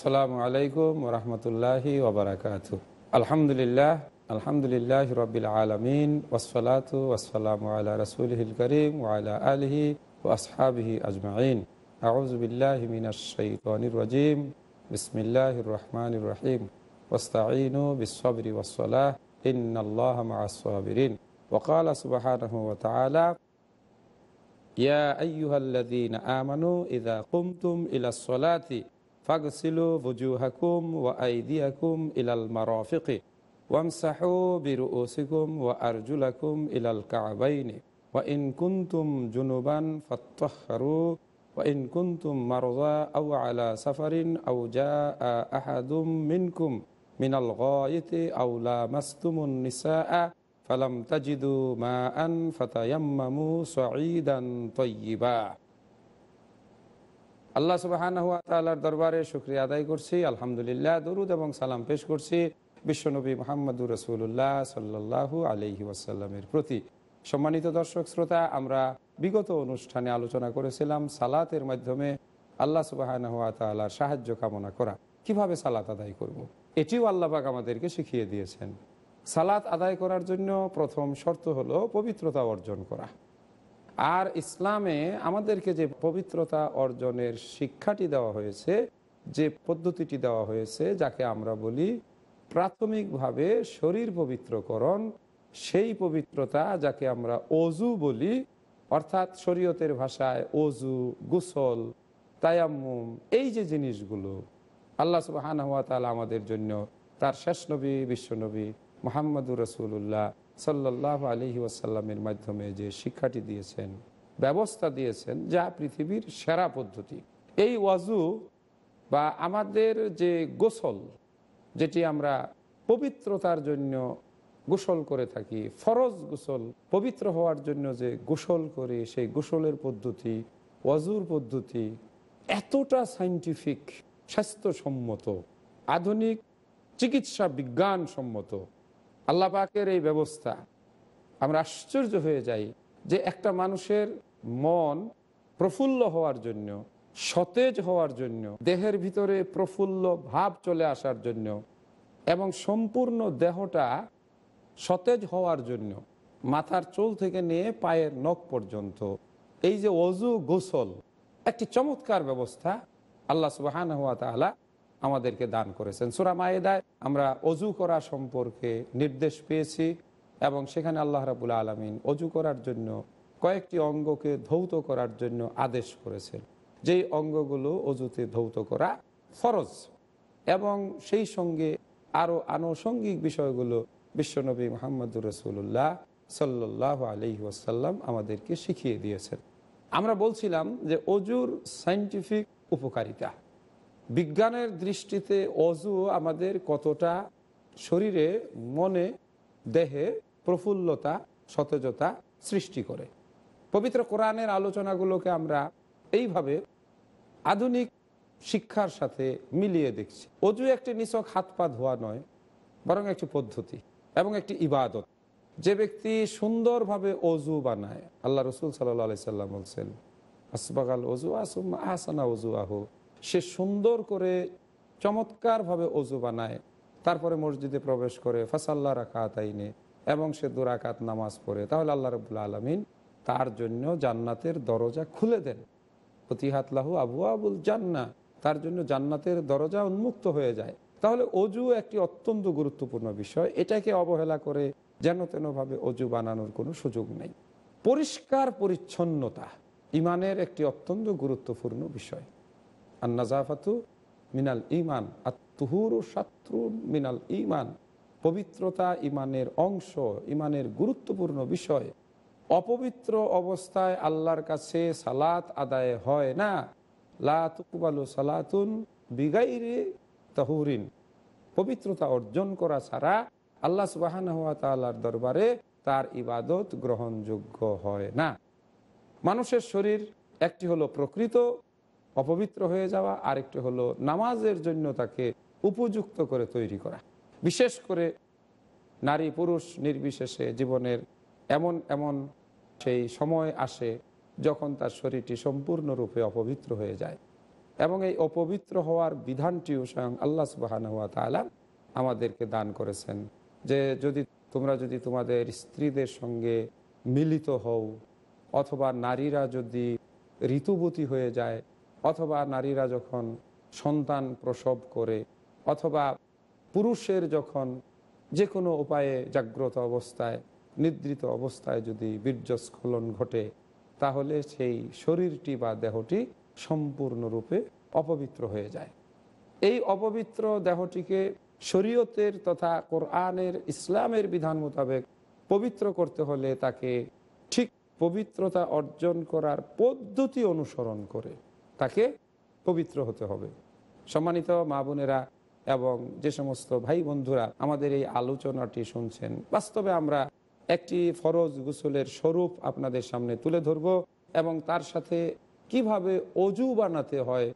আসসালামু আলাইকুম রহমতুল্লাহি ওবরাকাত আলহামদুলিল্লাহ আলহামদুলিল্লাহ রবিল আলমিন ওসফলাত ওসালাম আল্লাহ রসুলহিল করিম ওয়ালা আলহি ও আসহাবিহি আজমাইন আউজবিল্লাহ মিনাশাইতানির রাজিম বিসমিল্লাহ রহমান রহিম ওস্তাইনু বিশ্ববরি ওসলাহ ইন্নআল্লাহ মাসবিরিন وقال سبحانه وتعالى يا أيها الذين آمنوا إذا قمتم إلى الصلاة فاغسلوا وجوهكم وأيديكم إلى المرافق وامسحوا برؤوسكم وأرجلكم إلى الكعبين وإن كنتم جنبا فاتطهروا وإن كنتم مرضى أو على سفر أو جاء أحد منكم من الغائط أو لامستم النساء فلم تجدوا ماء فتيمموا صعيدا طيبا আল্লাহ সুবাহানহাতার দরবারে শুক্রিয়া আদায় করছি আলহামদুলিল্লাহ দরুদ এবং সালাম পেশ করছি বিশ্বনবী মোহাম্মদুর রসুল্লাহ সাল্লাহু আলহি ওয়াসাল্লামের প্রতি সম্মানিত দর্শক শ্রোতা আমরা বিগত অনুষ্ঠানে আলোচনা করেছিলাম সালাতের মাধ্যমে আল্লাহ সুবাহ সাহায্য কামনা করা কিভাবে সালাত আদায় করব। এটিও আল্লাহবাক আমাদেরকে শিখিয়ে দিয়েছেন সালাত আদায় করার জন্য প্রথম শর্ত হলো পবিত্রতা অর্জন করা আর ইসলামে আমাদেরকে যে পবিত্রতা অর্জনের শিক্ষাটি দেওয়া হয়েছে যে পদ্ধতিটি দেওয়া হয়েছে যাকে আমরা বলি প্রাথমিকভাবে শরীর পবিত্রকরণ সেই পবিত্রতা যাকে আমরা অজু বলি অর্থাৎ শরীয়তের ভাষায় অজু গুসল তায়াম্মুম এই যে জিনিসগুলো আল্লাহ সুবাহান হাত আমাদের জন্য তার শেষ নবী বিশ্বনবী মোহাম্মদুর রসুল্লাহ সাল্লাহ আলহি ওয়াসাল্লামের মাধ্যমে যে শিক্ষাটি দিয়েছেন ব্যবস্থা দিয়েছেন যা পৃথিবীর সেরা পদ্ধতি এই ওয়াজু বা আমাদের যে গোসল যেটি আমরা পবিত্রতার জন্য গোসল করে থাকি ফরজ গোসল পবিত্র হওয়ার জন্য যে গোসল করে সেই গোসলের পদ্ধতি ওয়াজুর পদ্ধতি এতটা সাইন্টিফিক স্বাস্থ্যসম্মত আধুনিক চিকিৎসা বিজ্ঞানসম্মত আল্লাহ পাকের এই ব্যবস্থা আমরা আশ্চর্য হয়ে যাই যে একটা মানুষের মন প্রফুল্ল হওয়ার জন্য সতেজ হওয়ার জন্য দেহের ভিতরে প্রফুল্ল ভাব চলে আসার জন্য এবং সম্পূর্ণ দেহটা সতেজ হওয়ার জন্য মাথার চুল থেকে নিয়ে পায়ের নখ পর্যন্ত এই যে অজু গোসল একটি চমৎকার ব্যবস্থা আল্লাহ সুবাহান হাত আলা আমাদেরকে দান করেছেন সুরা মায়েদায় আমরা অজু করা সম্পর্কে নির্দেশ পেয়েছি এবং সেখানে আল্লাহ রাবুল আলমিন অজু করার জন্য কয়েকটি অঙ্গকে ধৌত করার জন্য আদেশ করেছেন যেই অঙ্গগুলো অজুতে ধৌত করা ফরজ এবং সেই সঙ্গে আরও আনুষঙ্গিক বিষয়গুলো বিশ্বনবী মোহাম্মদুর রসুল্লাহ সাল্লাহ আলি ওয়াসাল্লাম আমাদেরকে শিখিয়ে দিয়েছেন আমরা বলছিলাম যে অজুর সাইন্টিফিক উপকারিতা বিজ্ঞানের দৃষ্টিতে অজু আমাদের কতটা শরীরে মনে দেহে প্রফুল্লতা সতেজতা সৃষ্টি করে পবিত্র কোরআনের আলোচনাগুলোকে আমরা এইভাবে আধুনিক শিক্ষার সাথে মিলিয়ে দেখছি অজু একটি নিছক হাত পা ধোয়া নয় বরং একটি পদ্ধতি এবং একটি ইবাদত যে ব্যক্তি সুন্দরভাবে অজু বানায় আল্লাহ রসুল সাল্লাহ সাল্লাম বলছেন আসবাগাল অজু আসুম আহসানা অজু আহ সে সুন্দর করে চমৎকারভাবে অজু বানায় তারপরে মসজিদে প্রবেশ করে ফাসাল্লা রাকাত আইনে এবং সে দুরাকাত নামাজ পড়ে তাহলে আল্লাহ রবুল্লা আলমিন তার জন্য জান্নাতের দরজা খুলে দেন প্রতিহাতলাহু আবু আবুল জান্না তার জন্য জান্নাতের দরজা উন্মুক্ত হয়ে যায় তাহলে অজু একটি অত্যন্ত গুরুত্বপূর্ণ বিষয় এটাকে অবহেলা করে যেন তেনভাবে অজু বানানোর কোনো সুযোগ নেই পরিষ্কার পরিচ্ছন্নতা ইমানের একটি অত্যন্ত গুরুত্বপূর্ণ বিষয় আন্নাজাফাতু মিনাল ইমান আত্মহুর শাত্রু মিনাল ইমান পবিত্রতা ইমানের অংশ ইমানের গুরুত্বপূর্ণ বিষয় অপবিত্র অবস্থায় আল্লাহর কাছে সালাত আদায় হয় না লাতুকুবালু সালাতুন বিগাইরে তহুরিন পবিত্রতা অর্জন করা ছাড়া আল্লাহ সুবাহান হওয়া তাল্লার দরবারে তার ইবাদত গ্রহণযোগ্য হয় না মানুষের শরীর একটি হলো প্রকৃত অপবিত্র হয়ে যাওয়া আরেকটি হলো নামাজের জন্য তাকে উপযুক্ত করে তৈরি করা বিশেষ করে নারী পুরুষ নির্বিশেষে জীবনের এমন এমন সেই সময় আসে যখন তার শরীরটি সম্পূর্ণরূপে অপবিত্র হয়ে যায় এবং এই অপবিত্র হওয়ার বিধানটিও স্বয়ং আল্লাহ সুবাহান হওয়া তালা আমাদেরকে দান করেছেন যে যদি তোমরা যদি তোমাদের স্ত্রীদের সঙ্গে মিলিত হও অথবা নারীরা যদি ঋতুবতী হয়ে যায় অথবা নারীরা যখন সন্তান প্রসব করে অথবা পুরুষের যখন যে কোনো উপায়ে জাগ্রত অবস্থায় নিদ্রিত অবস্থায় যদি বীর্যস্খলন ঘটে তাহলে সেই শরীরটি বা দেহটি সম্পূর্ণরূপে অপবিত্র হয়ে যায় এই অপবিত্র দেহটিকে শরীয়তের তথা কোরআনের ইসলামের বিধান মোতাবেক পবিত্র করতে হলে তাকে ঠিক পবিত্রতা অর্জন করার পদ্ধতি অনুসরণ করে তাকে পবিত্র হতে হবে সম্মানিত মা বোনেরা এবং যে সমস্ত ভাই বন্ধুরা আমাদের এই আলোচনাটি শুনছেন বাস্তবে আমরা একটি ফরজ গোসলের স্বরূপ আপনাদের সামনে তুলে ধরব এবং তার সাথে কিভাবে অজু বানাতে হয়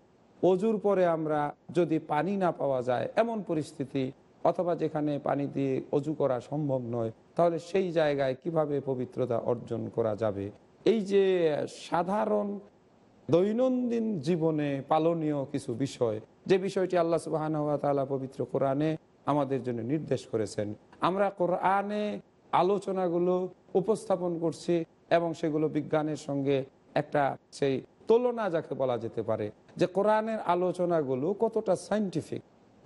অজুর পরে আমরা যদি পানি না পাওয়া যায় এমন পরিস্থিতি অথবা যেখানে পানি দিয়ে অজু করা সম্ভব নয় তাহলে সেই জায়গায় কিভাবে পবিত্রতা অর্জন করা যাবে এই যে সাধারণ দৈনন্দিন জীবনে পালনীয় কিছু বিষয় যে বিষয়টি আল্লাহ সুবাহ পবিত্র কোরআনে আমাদের জন্য নির্দেশ করেছেন আমরা কোরআনে আলোচনাগুলো উপস্থাপন করছি এবং সেগুলো বিজ্ঞানের সঙ্গে একটা সেই তুলনা যাকে বলা যেতে পারে যে কোরআনের আলোচনাগুলো কতটা সাইন্টিফিক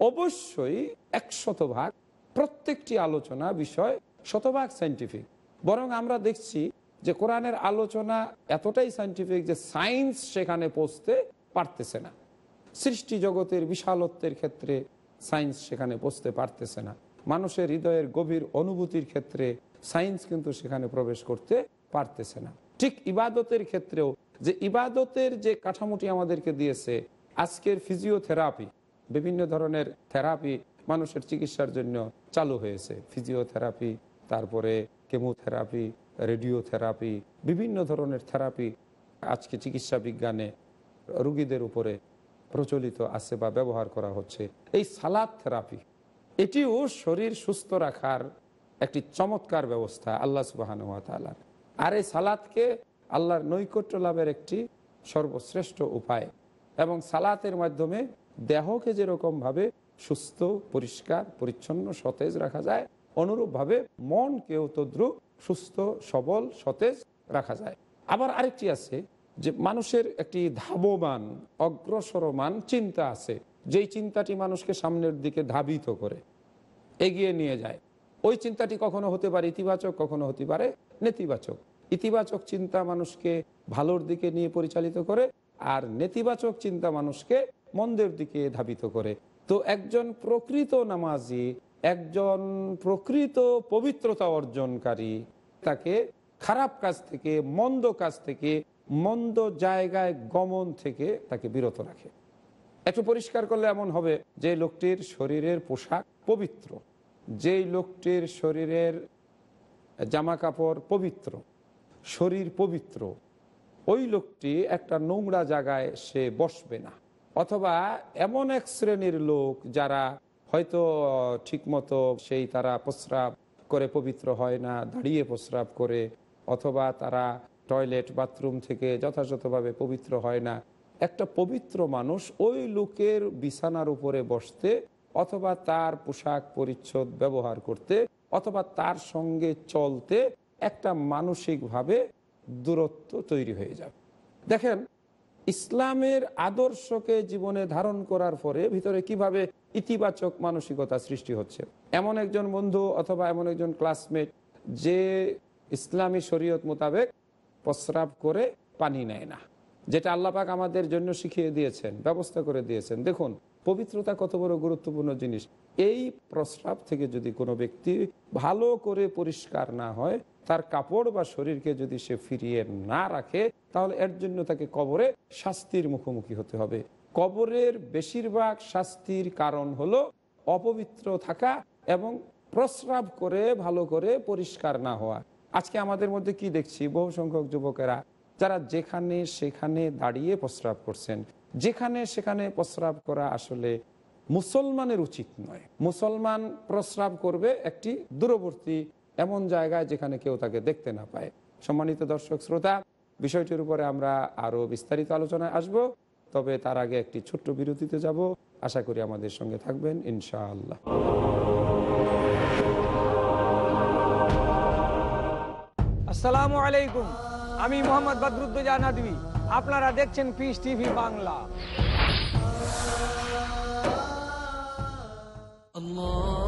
অবশ্যই এক শতভাগ প্রত্যেকটি আলোচনা বিষয় শতভাগ সাইন্টিফিক বরং আমরা দেখছি যে কোরআনের আলোচনা এতটাই সাইন্টিফিক যে সায়েন্স সেখানে পৌঁছতে পারতেছে না সৃষ্টি জগতের বিশালত্বের ক্ষেত্রে সায়েন্স সেখানে পৌঁছতে পারতেছে না মানুষের হৃদয়ের গভীর অনুভূতির ক্ষেত্রে সায়েন্স কিন্তু সেখানে প্রবেশ করতে পারতেছে না ঠিক ইবাদতের ক্ষেত্রেও যে ইবাদতের যে কাঠামোটি আমাদেরকে দিয়েছে আজকের ফিজিওথেরাপি বিভিন্ন ধরনের থেরাপি মানুষের চিকিৎসার জন্য চালু হয়েছে ফিজিওথেরাপি তারপরে কেমোথেরাপি রেডিও থেরাপি বিভিন্ন ধরনের থেরাপি আজকে চিকিৎসা বিজ্ঞানে রুগীদের উপরে প্রচলিত আছে বা ব্যবহার করা হচ্ছে এই সালাদ থেরাপি এটিও শরীর সুস্থ রাখার একটি চমৎকার ব্যবস্থা আল্লাহ সুবাহান তালার আর এই সালাদকে আল্লাহর নৈকট্য লাভের একটি সর্বশ্রেষ্ঠ উপায় এবং সালাতের মাধ্যমে দেহকে যেরকমভাবে সুস্থ পরিষ্কার পরিচ্ছন্ন সতেজ রাখা যায় অনুরূপভাবে মনকেও তদ্রুপ সুস্থ সবল সতেজ রাখা যায় আবার আরেকটি আছে যে মানুষের একটি ধাবমান অগ্রসরমান চিন্তা আছে যেই চিন্তাটি মানুষকে সামনের দিকে ধাবিত করে এগিয়ে নিয়ে যায় ওই চিন্তাটি কখনো হতে পারে ইতিবাচক কখনো হতে পারে নেতিবাচক ইতিবাচক চিন্তা মানুষকে ভালোর দিকে নিয়ে পরিচালিত করে আর নেতিবাচক চিন্তা মানুষকে মন্দের দিকে ধাবিত করে তো একজন প্রকৃত নামাজি একজন প্রকৃত পবিত্রতা অর্জনকারী তাকে খারাপ কাজ থেকে মন্দ কাজ থেকে মন্দ জায়গায় গমন থেকে তাকে বিরত রাখে একটু পরিষ্কার করলে এমন হবে যে লোকটির শরীরের পোশাক পবিত্র যেই লোকটির শরীরের জামা কাপড় পবিত্র শরীর পবিত্র ওই লোকটি একটা নোংরা জায়গায় সে বসবে না অথবা এমন এক শ্রেণীর লোক যারা হয়তো ঠিকমতো সেই তারা প্রস্রাব করে পবিত্র হয় না দাঁড়িয়ে প্রস্রাব করে অথবা তারা টয়লেট বাথরুম থেকে যথাযথভাবে পবিত্র হয় না একটা পবিত্র মানুষ ওই লোকের বিছানার উপরে বসতে অথবা তার পোশাক পরিচ্ছদ ব্যবহার করতে অথবা তার সঙ্গে চলতে একটা মানসিকভাবে দূরত্ব তৈরি হয়ে যাবে দেখেন ইসলামের আদর্শকে জীবনে ধারণ করার পরে ভিতরে কিভাবে ইতিবাচক মানসিকতা সৃষ্টি হচ্ছে এমন একজন বন্ধু অথবা এমন একজন ক্লাসমেট যে ইসলামী শরীয়ত মোতাবেক প্রস্রাব করে পানি নেয় না যেটা আল্লাপাক আমাদের জন্য শিখিয়ে দিয়েছেন ব্যবস্থা করে দিয়েছেন দেখুন পবিত্রতা কত বড় গুরুত্বপূর্ণ জিনিস এই প্রস্রাব থেকে যদি কোনো ব্যক্তি ভালো করে পরিষ্কার না হয় তার কাপড় বা শরীরকে যদি সে ফিরিয়ে না রাখে তাহলে এর জন্য তাকে কবরে শাস্তির মুখোমুখি হতে হবে কবরের বেশিরভাগ শাস্তির কারণ হলো অপবিত্র থাকা এবং প্রস্রাব করে ভালো করে পরিষ্কার না হওয়া আজকে আমাদের মধ্যে কি দেখছি বহু সংখ্যক যুবকেরা যারা যেখানে সেখানে দাঁড়িয়ে প্রস্রাব করছেন যেখানে সেখানে প্রস্রাব করা আসলে মুসলমানের উচিত নয় মুসলমান প্রস্রাব করবে একটি দূরবর্তী এমন জায়গায় যেখানে কেউ তাকে দেখতে না পায় সম্মানিত দর্শক শ্রোতা বিষয়টির উপরে আমরা আরও বিস্তারিত আলোচনায় আসব তবে তার আগে একটি ছোট্ট বিরতিতে যাব আশা করি আমাদের সঙ্গে থাকবেন ইনশাআল্লাহ আসসালামু আলাইকুম আমি মোহাম্মদ বদরুদ্দোজা নাদবি আপনারা দেখছেন পিস টিভি বাংলা আল্লাহ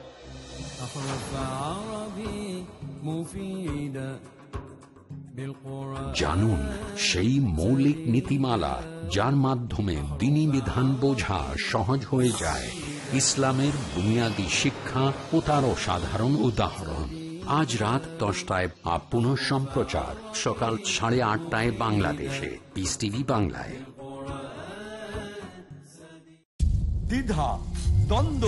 জানুন সেই মৌলিক নীতিমালা যার মাধ্যমে দিনী বিধান বোঝা সহজ হয়ে যায় ইসলামের বুনিয়াদী শিক্ষা ও তারও সাধারণ উদাহরণ আজ রাত দশটায় আপন সম্প্রচার সকাল সাড়ে আটটায় বাংলাদেশে পিস টিভি বাংলায় দ্বিধা দ্বন্দ্ব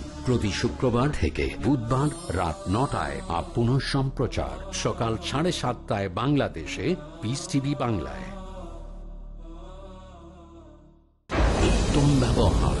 প্রতি শুক্রবার থেকে বুধবার রাত নটায় আর পুনঃ সম্প্রচার সকাল সাড়ে সাতটায় বাংলাদেশে পিস টিভি বাংলায় উত্তম ব্যবহার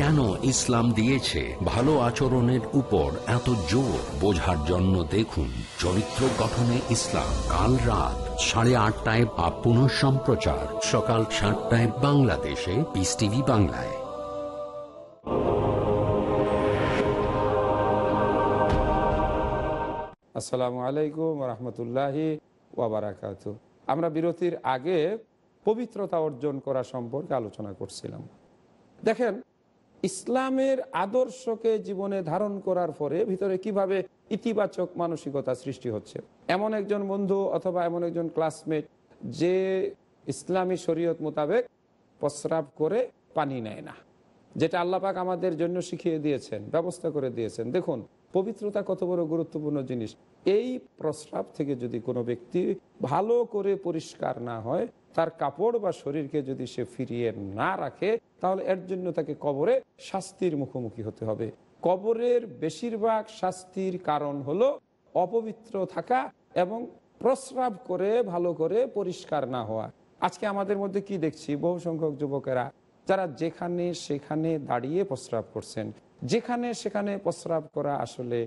কেন ইসলাম দিয়েছে ভালো আচরণের উপর এত জোর বোঝার জন্য দেখুন চরিত্র গঠনে ইসলাম কাল রাত সাড়ে আটটায় বা পুনঃ সম্প্রচার সকাল সাতটায় বাংলাদেশে পিস টিভি বাংলায় আসসালামু আলাইকুম রহমতুল্লাহি আমরা বিরতির আগে পবিত্রতা অর্জন করা সম্পর্কে আলোচনা করছিলাম দেখেন ইসলামের আদর্শকে জীবনে ধারণ করার পরে ভিতরে কিভাবে ইতিবাচক মানসিকতা সৃষ্টি হচ্ছে এমন একজন বন্ধু অথবা এমন একজন ক্লাসমেট যে ইসলামী শরীয়ত মোতাবেক প্রস্রাব করে পানি নেয় না যেটা আল্লাপাক আমাদের জন্য শিখিয়ে দিয়েছেন ব্যবস্থা করে দিয়েছেন দেখুন পবিত্রতা কত বড় গুরুত্বপূর্ণ জিনিস এই প্রস্রাব থেকে যদি কোনো ব্যক্তি ভালো করে পরিষ্কার না হয় তার কাপড় বা শরীরকে যদি সে ফিরিয়ে না রাখে তাহলে এর জন্য তাকে কবরে শাস্তির মুখোমুখি হতে হবে কবরের বেশিরভাগ শাস্তির কারণ হলো অপবিত্র থাকা এবং প্রস্রাব করে ভালো করে পরিষ্কার না হওয়া আজকে আমাদের মধ্যে কি দেখছি বহু সংখ্যক যুবকেরা যারা যেখানে সেখানে দাঁড়িয়ে প্রস্রাব করছেন যেখানে সেখানে প্রস্রাব করা আসলে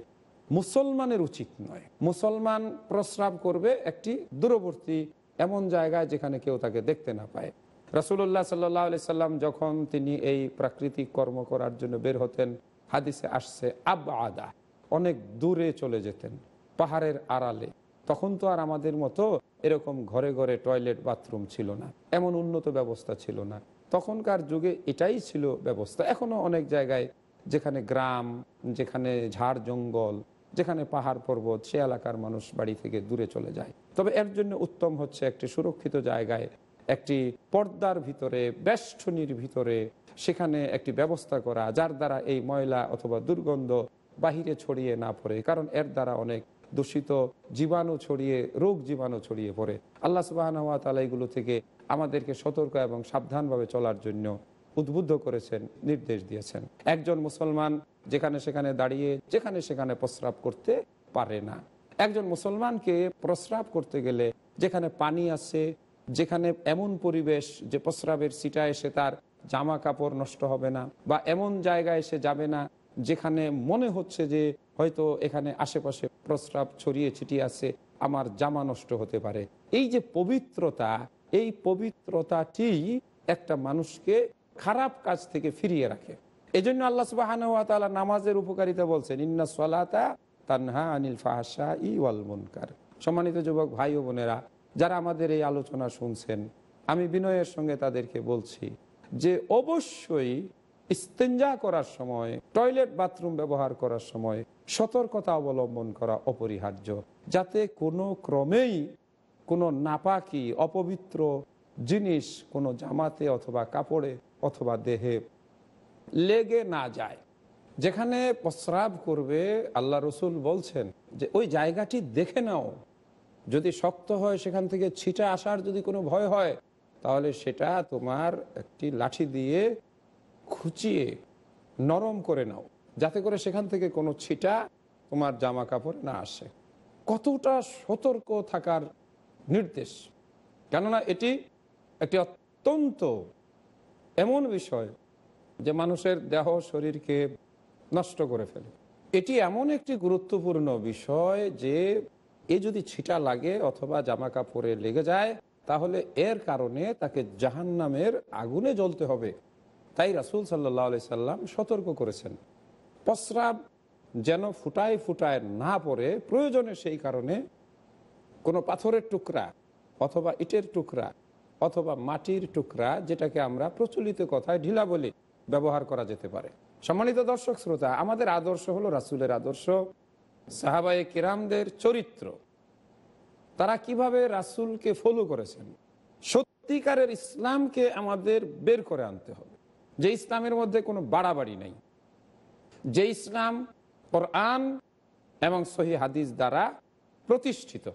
মুসলমানের উচিত নয় মুসলমান প্রস্রাব করবে একটি দূরবর্তী এমন জায়গায় যেখানে কেউ তাকে দেখতে না পায় রসুল্লাহ সাল্লাহ সাল্লাম যখন তিনি এই প্রাকৃতিক কর্ম করার জন্য বের হতেন হাদিসে আসছে আব আদা অনেক দূরে চলে যেতেন পাহাড়ের আড়ালে তখন তো আর আমাদের মতো এরকম ঘরে ঘরে টয়লেট বাথরুম ছিল না এমন উন্নত ব্যবস্থা ছিল না তখনকার যুগে এটাই ছিল ব্যবস্থা এখনও অনেক জায়গায় যেখানে গ্রাম যেখানে ঝাড় জঙ্গল যেখানে পাহাড় পর্বত সে এলাকার মানুষ বাড়ি থেকে দূরে চলে যায় তবে এর জন্য উত্তম হচ্ছে একটি সুরক্ষিত জায়গায় একটি পর্দার ভিতরে বেষ্টনির ভিতরে সেখানে একটি ব্যবস্থা করা যার দ্বারা এই ময়লা অথবা দুর্গন্ধ বাহিরে ছড়িয়ে না পড়ে কারণ এর দ্বারা অনেক দূষিত জীবাণু ছড়িয়ে রোগ জীবাণু ছড়িয়ে পড়ে আল্লাহ সুবাহানওয়া তালা এগুলো থেকে আমাদেরকে সতর্ক এবং সাবধানভাবে চলার জন্য উদ্বুদ্ধ করেছেন নির্দেশ দিয়েছেন একজন মুসলমান যেখানে সেখানে দাঁড়িয়ে যেখানে সেখানে প্রস্রাব করতে পারে না একজন মুসলমানকে প্রস্রাব করতে গেলে যেখানে পানি আছে যেখানে এমন পরিবেশ যে প্রস্রাবের সিটা এসে তার জামা কাপড় নষ্ট হবে না বা এমন জায়গায় এসে যাবে না যেখানে মনে হচ্ছে যে হয়তো এখানে আশেপাশে প্রস্রাব ছড়িয়ে ছিটিয়ে আছে আমার জামা নষ্ট হতে পারে এই যে পবিত্রতা এই পবিত্রতাটি একটা মানুষকে খারাপ কাজ থেকে ফিরিয়ে রাখে এই জন্য আল্লাহ সুবাহান নামাজের উপকারিতা বলছেন ইন্না সলাতা তানহা আনিল ফাহাসা ই ওয়াল মুনকার সম্মানিত যুবক ভাই ও বোনেরা যারা আমাদের এই আলোচনা শুনছেন আমি বিনয়ের সঙ্গে তাদেরকে বলছি যে অবশ্যই ইস্তেঞ্জা করার সময় টয়লেট বাথরুম ব্যবহার করার সময় সতর্কতা অবলম্বন করা অপরিহার্য যাতে কোনো ক্রমেই কোনো নাপাকি অপবিত্র জিনিস কোনো জামাতে অথবা কাপড়ে অথবা দেহে লেগে না যায় যেখানে প্রস্রাব করবে আল্লাহ রসুল বলছেন যে ওই জায়গাটি দেখে নাও যদি শক্ত হয় সেখান থেকে ছিটা আসার যদি কোনো ভয় হয় তাহলে সেটা তোমার একটি লাঠি দিয়ে খুচিয়ে নরম করে নাও যাতে করে সেখান থেকে কোনো ছিটা তোমার জামা কাপড় না আসে কতটা সতর্ক থাকার নির্দেশ কেননা এটি একটি অত্যন্ত এমন বিষয় যে মানুষের দেহ শরীরকে নষ্ট করে ফেলে এটি এমন একটি গুরুত্বপূর্ণ বিষয় যে এ যদি ছিটা লাগে অথবা জামা কাপড়ে লেগে যায় তাহলে এর কারণে তাকে জাহান নামের আগুনে জ্বলতে হবে তাই রাসুল সাল্লাহ সাল্লাম সতর্ক করেছেন প্রস্রাব যেন ফুটায় ফুটায় না পড়ে প্রয়োজনে সেই কারণে কোনো পাথরের টুকরা অথবা ইটের টুকরা অথবা মাটির টুকরা যেটাকে আমরা প্রচলিত কথায় ঢিলা বলি ব্যবহার করা যেতে পারে সম্মানিত দর্শক শ্রোতা আমাদের আদর্শ হলো রাসুলের আদর্শ সাহাবায়ে কিরামদের চরিত্র তারা কিভাবে রাসুলকে ফলো করেছেন সত্যিকারের ইসলামকে আমাদের বের করে আনতে হবে যে ইসলামের মধ্যে কোনো বাড়াবাড়ি নেই যে ইসলাম কোরআন এবং সহি হাদিস দ্বারা প্রতিষ্ঠিত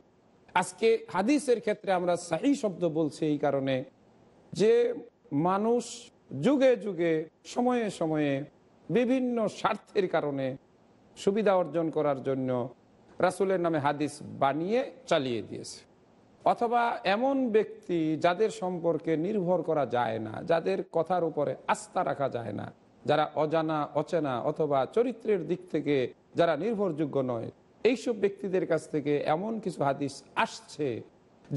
আজকে হাদিসের ক্ষেত্রে আমরা সাহি শব্দ বলছি এই কারণে যে মানুষ যুগে যুগে সময়ে সময়ে বিভিন্ন স্বার্থের কারণে সুবিধা অর্জন করার জন্য রাসুলের নামে হাদিস বানিয়ে চালিয়ে দিয়েছে অথবা এমন ব্যক্তি যাদের সম্পর্কে নির্ভর করা যায় না যাদের কথার উপরে আস্থা রাখা যায় না যারা অজানা অচেনা অথবা চরিত্রের দিক থেকে যারা নির্ভরযোগ্য নয় এইসব ব্যক্তিদের কাছ থেকে এমন কিছু হাদিস আসছে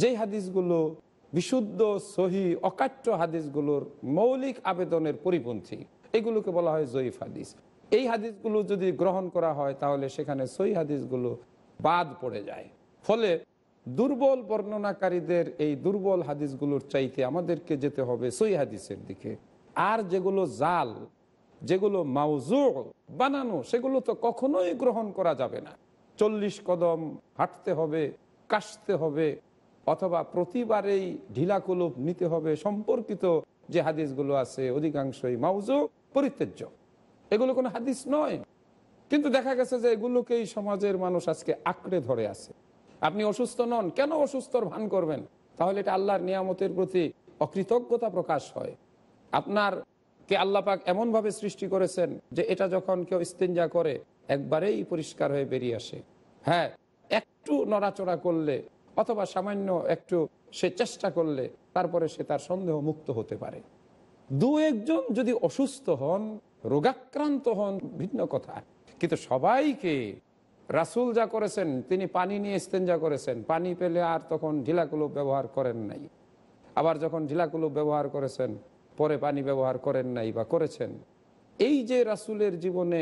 যেই হাদিসগুলো বিশুদ্ধ সহি অকাট্য হাদিসগুলোর মৌলিক আবেদনের পরিপন্থী এগুলোকে বলা হয় জয়ীফ হাদিস এই হাদিসগুলো যদি গ্রহণ করা হয় তাহলে সেখানে সই হাদিসগুলো বাদ পড়ে যায় ফলে দুর্বল বর্ণনাকারীদের এই দুর্বল হাদিসগুলোর চাইতে আমাদেরকে যেতে হবে সই হাদিসের দিকে আর যেগুলো জাল যেগুলো মাউজু বানানো সেগুলো তো কখনোই গ্রহণ করা যাবে না চল্লিশ কদম হাঁটতে হবে কাশতে হবে অথবা প্রতিবারেই ঢিলাকুলুপ নিতে হবে সম্পর্কিত যে হাদিসগুলো আছে অধিকাংশই মাউজু পরিত্যাজ্য এগুলো কোনো হাদিস নয় কিন্তু দেখা গেছে যে এগুলোকেই সমাজের মানুষ আজকে আঁকড়ে ধরে আছে আপনি অসুস্থ নন কেন অসুস্থর ভান করবেন তাহলে এটা আল্লাহর নিয়ামতের প্রতি অকৃতজ্ঞতা প্রকাশ হয় আপনার কে আল্লাপাক এমনভাবে সৃষ্টি করেছেন যে এটা যখন কেউ ইস্তেঞ্জা করে একবারেই পরিষ্কার হয়ে বেরিয়ে আসে হ্যাঁ একটু নড়াচড়া করলে অথবা সামান্য একটু সে চেষ্টা করলে তারপরে সে তার সন্দেহ মুক্ত হতে পারে দু একজন যদি অসুস্থ হন রোগাক্রান্ত হন ভিন্ন কথা কিন্তু সবাইকে রাসুল যা করেছেন তিনি পানি নিয়ে যা করেছেন পানি পেলে আর তখন ঢিলাকুলো ব্যবহার করেন নাই আবার যখন ঢিলাকুলো ব্যবহার করেছেন পরে পানি ব্যবহার করেন নাই বা করেছেন এই যে রাসুলের জীবনে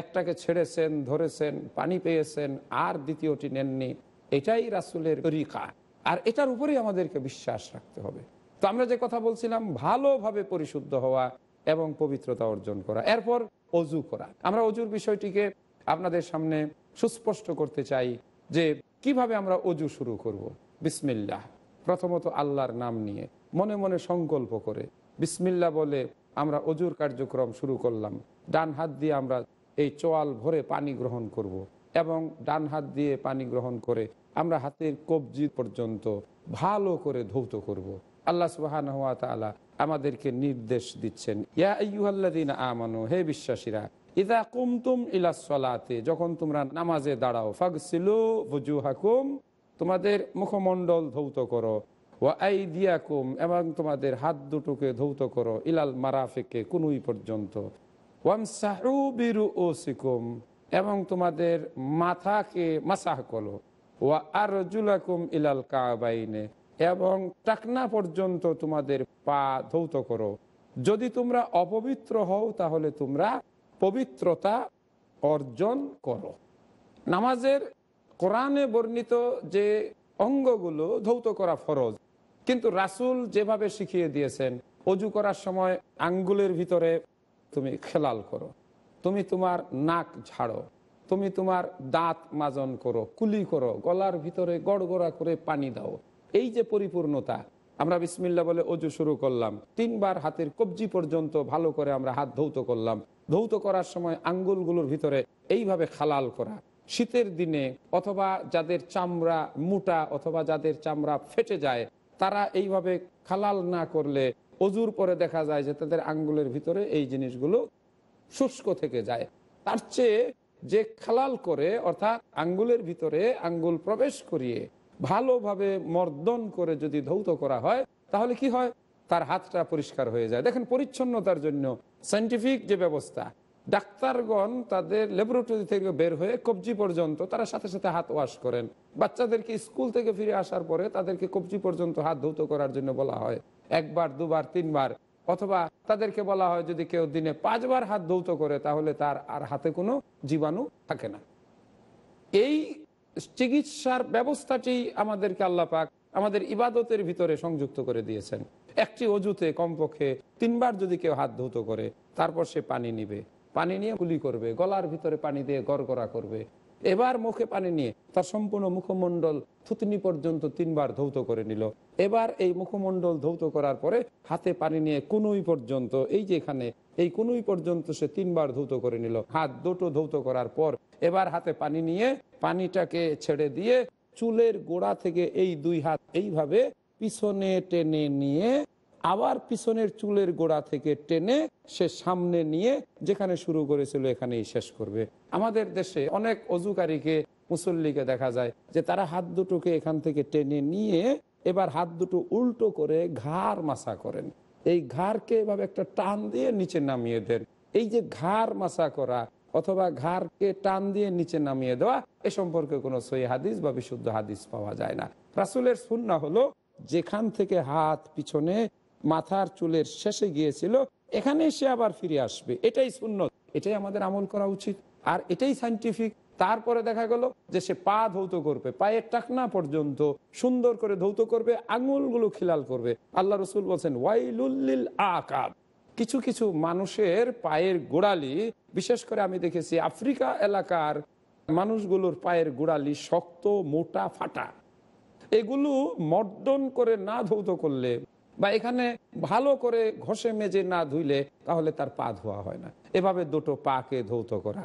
একটাকে ছেড়েছেন ধরেছেন পানি পেয়েছেন আর দ্বিতীয়টি নেননি এটাই রাসুলের রিকা আর এটার উপরেই আমাদেরকে বিশ্বাস রাখতে হবে তো আমরা যে কথা বলছিলাম ভালোভাবে পরিশুদ্ধ হওয়া এবং পবিত্রতা অর্জন করা এরপর অজু করা আমরা অজুর বিষয়টিকে আপনাদের সামনে সুস্পষ্ট করতে চাই যে কিভাবে আমরা অজু শুরু করব। বিসমিল্লাহ প্রথমত আল্লাহর নাম নিয়ে মনে মনে সংকল্প করে বিসমিল্লা বলে আমরা অজুর কার্যক্রম শুরু করলাম ডান হাত দিয়ে আমরা এই চোয়াল ভরে পানি গ্রহণ করব। এবং ডান হাত দিয়ে পানি গ্রহণ করে আমরা হাতের কবজি পর্যন্ত ভালো করে ধৌত করব। আল্লাহ সুবাহান হুয়া তালা আমাদেরকে নির্দেশ দিচ্ছেন ইয়া আমানু হে বিশ্বাসীরা ইদা কুমতুম ইলাসলাতে যখন তোমরা নামাজে দাঁড়াও ফাগসিলু বুজু হাকুম তোমাদের মুখমণ্ডল ধৌত করো ও আই দিয়াকুম এবং তোমাদের হাত দুটোকে ধৌত করো ইলাল মারাফিকে কুনুই পর্যন্ত ওয়াম শাহরু বিরু ও সিকুম এবং তোমাদের মাথাকে মাসাহ করো ওয়া আর জুলাকুম ইলাল কাবাইনে এবং টাকনা পর্যন্ত তোমাদের পা ধৌত করো যদি তোমরা অপবিত্র হও তাহলে তোমরা পবিত্রতা অর্জন করো নামাজের কোরআনে বর্ণিত যে অঙ্গগুলো ধৌত করা ফরজ কিন্তু রাসুল যেভাবে শিখিয়ে দিয়েছেন অজু করার সময় আঙ্গুলের ভিতরে তুমি খেলাল করো তুমি তোমার নাক ঝাড়ো তুমি তোমার দাঁত মাজন করো কুলি করো গলার ভিতরে গড়গড়া করে পানি দাও এই যে পরিপূর্ণতা আমরা বিসমিল্লা বলে অজু শুরু করলাম তিনবার হাতের কবজি পর্যন্ত ভালো করে আমরা হাত ধৌত করলাম ধৌত করার সময় আঙ্গুলগুলোর ভিতরে এইভাবে খালাল করা শীতের দিনে অথবা যাদের চামড়া মোটা অথবা যাদের চামড়া ফেটে যায় তারা এইভাবে খালাল না করলে অজুর পরে দেখা যায় যে তাদের আঙ্গুলের ভিতরে এই জিনিসগুলো শুষ্ক থেকে যায় তার চেয়ে যে খালাল করে অর্থাৎ আঙ্গুলের ভিতরে আঙ্গুল প্রবেশ করিয়ে ভালোভাবে মর্দন করে যদি ধৌত করা হয় তাহলে কি হয় তার হাতটা পরিষ্কার হয়ে যায় দেখেন পরিচ্ছন্নতার জন্য সাইন্টিফিক যে ব্যবস্থা ডাক্তারগণ তাদের ল্যাবরেটরি থেকে বের হয়ে কবজি পর্যন্ত তারা সাথে সাথে হাত ওয়াশ করেন বাচ্চাদেরকে স্কুল থেকে ফিরে আসার পরে তাদেরকে কবজি পর্যন্ত হাত ধৌত করার জন্য বলা হয় একবার দুবার তিনবার অথবা তাদেরকে বলা হয় যদি কেউ দিনে পাঁচবার হাত ধৌত করে তাহলে তার আর হাতে কোনো জীবাণু থাকে না এই চিকিৎসার ব্যবস্থাটি আমাদেরকে আল্লাপাক আমাদের ইবাদতের ভিতরে সংযুক্ত করে দিয়েছেন একটি অজুতে কমপক্ষে তিনবার যদি কেউ হাত ধুতো করে তারপর সে পানি নিবে পানি নিয়ে গুলি করবে গলার ভিতরে পানি দিয়ে গড়গড়া করবে এবার মুখে পানি নিয়ে তার সম্পূর্ণ মুখমণ্ডল থুতনি পর্যন্ত তিনবার ধৌত করে নিল এবার এই মুখমণ্ডল ধৌত করার পরে হাতে পানি নিয়ে কোনোই পর্যন্ত এই যে এখানে এই কোনোই পর্যন্ত সে তিনবার ধৌত করে নিল হাত দুটো ধৌত করার পর এবার হাতে পানি নিয়ে পানিটাকে ছেড়ে দিয়ে চুলের গোড়া থেকে এই দুই হাত এইভাবে পিছনে টেনে নিয়ে আবার পিছনের চুলের গোড়া থেকে টেনে সে সামনে নিয়ে যেখানে শুরু করেছিল এখানেই শেষ করবে আমাদের দেশে অনেক অজুকারীকে মুসল্লিকে দেখা যায় যে তারা হাত দুটোকে এখান থেকে টেনে নিয়ে এবার হাত দুটো উল্টো করে ঘাড় মাসা করেন এই ঘাড়কে এভাবে একটা টান দিয়ে নিচে নামিয়ে দেন এই যে ঘাড় মাসা করা অথবা ঘাড়কে টান দিয়ে নিচে নামিয়ে দেওয়া এ সম্পর্কে কোনো সই হাদিস বা বিশুদ্ধ হাদিস পাওয়া যায় না রাসুলের সুন্না হলো যেখান থেকে হাত পিছনে মাথার চুলের শেষে গিয়েছিল এখানে সে আবার ফিরে আসবে এটাই শূন্য এটাই আমাদের আমল করা উচিত আর এটাই সাইন্টিফিক তারপরে দেখা গেল যে সে পা ধৌত করবে পায়ের টাকনা পর্যন্ত সুন্দর করে ধৌত করবে আঙুলগুলো খিলাল করবে আল্লাহ রসুল বলছেন ওয়াইলুল্লিল আকাব কিছু কিছু মানুষের পায়ের গোড়ালি বিশেষ করে আমি দেখেছি আফ্রিকা এলাকার মানুষগুলোর পায়ের গোড়ালি শক্ত মোটা ফাটা এগুলো মর্দন করে না ধৌত করলে বা এখানে ভালো করে ঘষে মেজে না ধুইলে তাহলে তার পা ধোয়া হয় না এভাবে দুটো পাকে ধৌত করা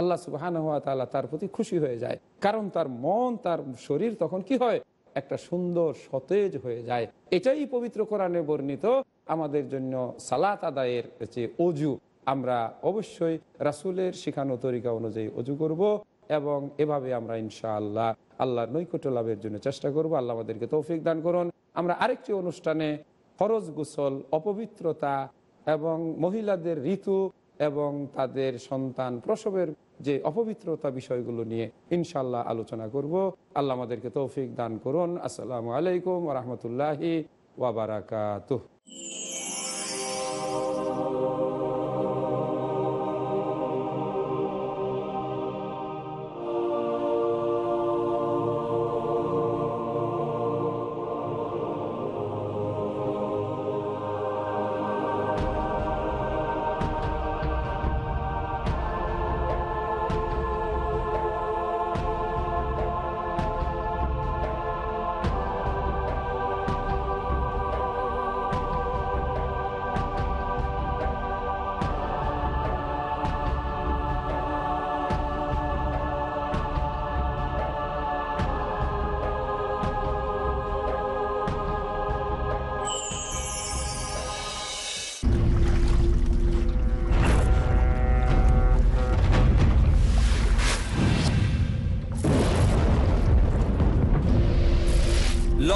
আল্লাহ সুবাহান হওয়া তালা তার প্রতি খুশি হয়ে যায় কারণ তার মন তার শরীর তখন কি হয় একটা সুন্দর সতেজ হয়ে যায় এটাই পবিত্র কোরআনে বর্ণিত আমাদের জন্য সালাত আদায়ের যে অজু আমরা অবশ্যই রাসুলের শিখানো তরিকা অনুযায়ী অজু করব এবং এভাবে আমরা আল্লাহ আল্লাহর নৈকট্য লাভের জন্য চেষ্টা করব আল্লাহ আমাদেরকে তৌফিক দান করুন আমরা আরেকটি অনুষ্ঠানে খরচ গোসল অপবিত্রতা এবং মহিলাদের ঋতু এবং তাদের সন্তান প্রসবের যে অপবিত্রতা বিষয়গুলো নিয়ে ইনশাল্লাহ আলোচনা করব আল্লাহ আমাদেরকে তৌফিক দান করুন আসসালামু আলাইকুম রহমতুল্লাহি ওয়াবারাকাতুহ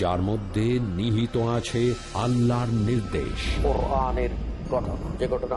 যার মধ্যে নিহিত আছে আল্লাহর নির্দেশ যে ঘটনা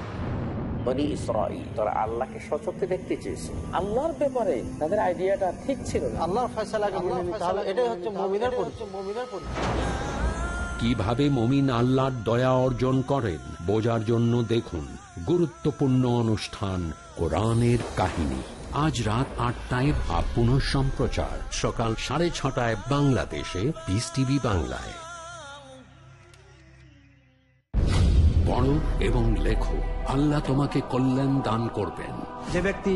বনি ইসরাইল তারা আল্লাহকে সচক্ষে দেখতে চেয়েছে আল্লাহর ব্যাপারে তাদের আইডিয়াটা ঠিক ছিল আল্লাহর ফয়সালাকে এটাই হচ্ছে কিভাবে মমিন আল্লাহর দয়া অর্জন করেন বোঝার জন্য দেখুন গুরুত্বপূর্ণ অনুষ্ঠান কোরআনের কাহিনী আজ রাত আটটায় বা পুনঃ সম্প্রচার সকাল সাড়ে ছটায় বাংলাদেশে বিস টিভি বাংলায় পড়ো এবং লেখো আল্লাহ তোমাকে কল্যাণ দান করবেন যে ব্যক্তি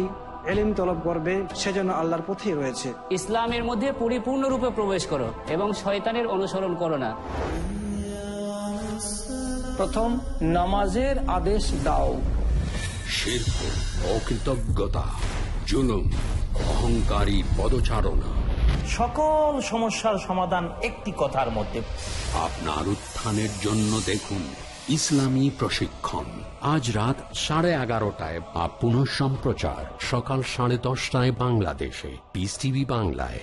এলিম তলব করবে সেজন্য আল্লাহর পথে রয়েছে ইসলামের মধ্যে পরিপূর্ণরূপে প্রবেশ করো এবং শয়তানের অনুসরণ করো না প্রথম নামাজের আদেশ দাও শিল্প অকৃতজ্ঞতা জুলুম অহংকারী পদচারণা সকল সমস্যার সমাধান একটি কথার মধ্যে আপনার উত্থানের জন্য দেখুন ইসলামী প্রশিক্ষণ আজ রাত সাড়ে এগারোটায় বা পুনঃ সম্প্রচার সকাল সাড়ে দশটায় বাংলাদেশে পিস টিভি বাংলায়